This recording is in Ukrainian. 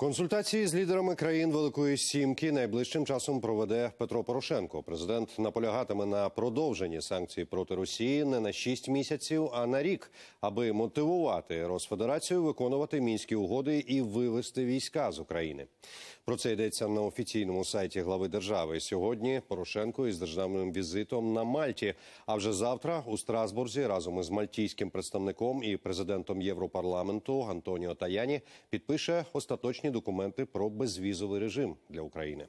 Консультації з лідерами країн Великої Сімки найближчим часом проведе Петро Порошенко. Президент наполягатиме на продовженні санкцій проти Росії не на 6 місяців, а на рік, аби мотивувати Росфедерацію виконувати мінські угоди і вивести війська з України. Про це йдеться на офіційному сайті глави держави. Сьогодні Порошенко із державним візитом на Мальті. А вже завтра у Страсбурзі разом із мальтійським представником і президентом Європарламенту Антоніо Таяні підпише остаточні документи про безвізовий режим для України.